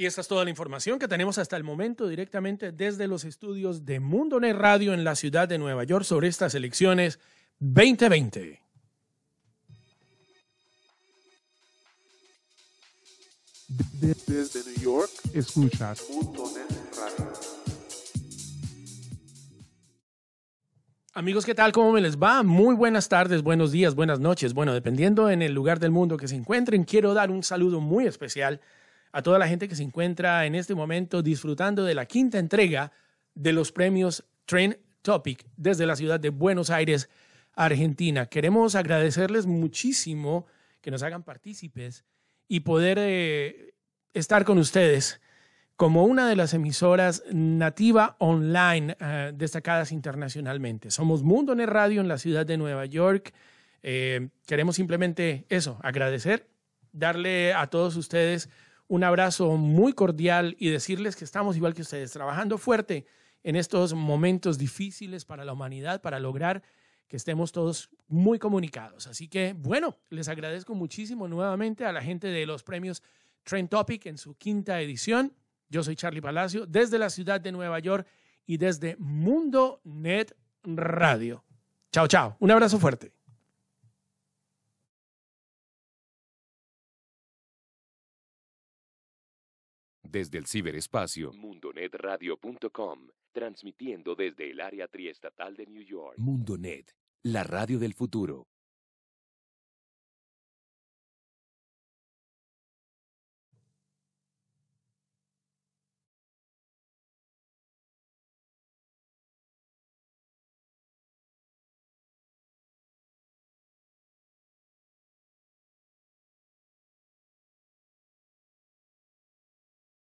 Y esta es toda la información que tenemos hasta el momento directamente desde los estudios de Mundo Net Radio en la ciudad de Nueva York sobre estas elecciones 2020. Desde New York, escucha Mundo Radio. Amigos, ¿qué tal? ¿Cómo me les va? Muy buenas tardes, buenos días, buenas noches. Bueno, dependiendo en el lugar del mundo que se encuentren, quiero dar un saludo muy especial a toda la gente que se encuentra en este momento disfrutando de la quinta entrega de los premios Trend Topic desde la ciudad de Buenos Aires, Argentina. Queremos agradecerles muchísimo que nos hagan partícipes y poder eh, estar con ustedes como una de las emisoras nativa online eh, destacadas internacionalmente. Somos Mundo Radio en la ciudad de Nueva York. Eh, queremos simplemente eso, agradecer, darle a todos ustedes un abrazo muy cordial y decirles que estamos igual que ustedes, trabajando fuerte en estos momentos difíciles para la humanidad, para lograr que estemos todos muy comunicados. Así que, bueno, les agradezco muchísimo nuevamente a la gente de los premios Trend Topic en su quinta edición. Yo soy Charlie Palacio desde la ciudad de Nueva York y desde Mundo Net Radio. Chao, chao. Un abrazo fuerte. desde el ciberespacio. Mundonetradio.com, transmitiendo desde el área triestatal de New York. Mundonet, la radio del futuro.